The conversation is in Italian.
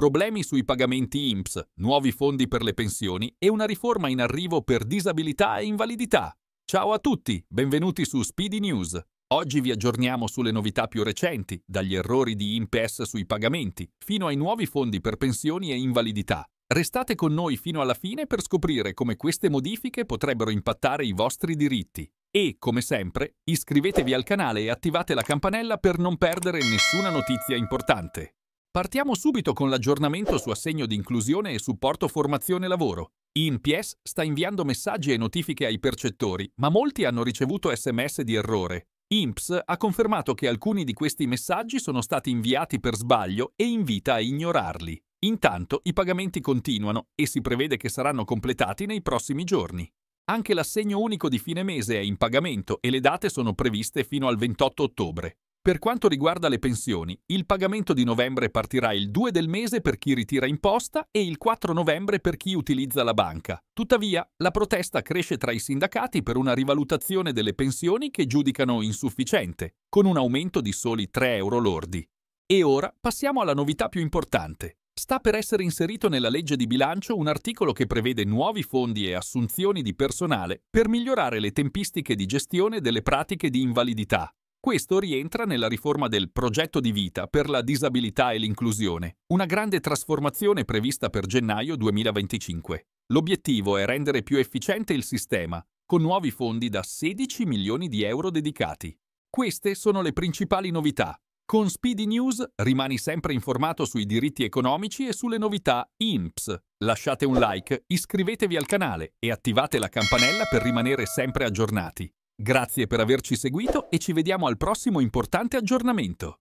problemi sui pagamenti INPS, nuovi fondi per le pensioni e una riforma in arrivo per disabilità e invalidità. Ciao a tutti, benvenuti su Speedy News. Oggi vi aggiorniamo sulle novità più recenti, dagli errori di INPS sui pagamenti, fino ai nuovi fondi per pensioni e invalidità. Restate con noi fino alla fine per scoprire come queste modifiche potrebbero impattare i vostri diritti. E, come sempre, iscrivetevi al canale e attivate la campanella per non perdere nessuna notizia importante. Partiamo subito con l'aggiornamento su assegno di inclusione e supporto formazione lavoro. INPS sta inviando messaggi e notifiche ai percettori, ma molti hanno ricevuto sms di errore. INPS ha confermato che alcuni di questi messaggi sono stati inviati per sbaglio e invita a ignorarli. Intanto i pagamenti continuano e si prevede che saranno completati nei prossimi giorni. Anche l'assegno unico di fine mese è in pagamento e le date sono previste fino al 28 ottobre. Per quanto riguarda le pensioni, il pagamento di novembre partirà il 2 del mese per chi ritira imposta e il 4 novembre per chi utilizza la banca. Tuttavia, la protesta cresce tra i sindacati per una rivalutazione delle pensioni che giudicano insufficiente, con un aumento di soli 3 euro lordi. E ora passiamo alla novità più importante. Sta per essere inserito nella legge di bilancio un articolo che prevede nuovi fondi e assunzioni di personale per migliorare le tempistiche di gestione delle pratiche di invalidità, questo rientra nella riforma del progetto di vita per la disabilità e l'inclusione, una grande trasformazione prevista per gennaio 2025. L'obiettivo è rendere più efficiente il sistema, con nuovi fondi da 16 milioni di euro dedicati. Queste sono le principali novità. Con Speedy News rimani sempre informato sui diritti economici e sulle novità INPS. Lasciate un like, iscrivetevi al canale e attivate la campanella per rimanere sempre aggiornati. Grazie per averci seguito e ci vediamo al prossimo importante aggiornamento.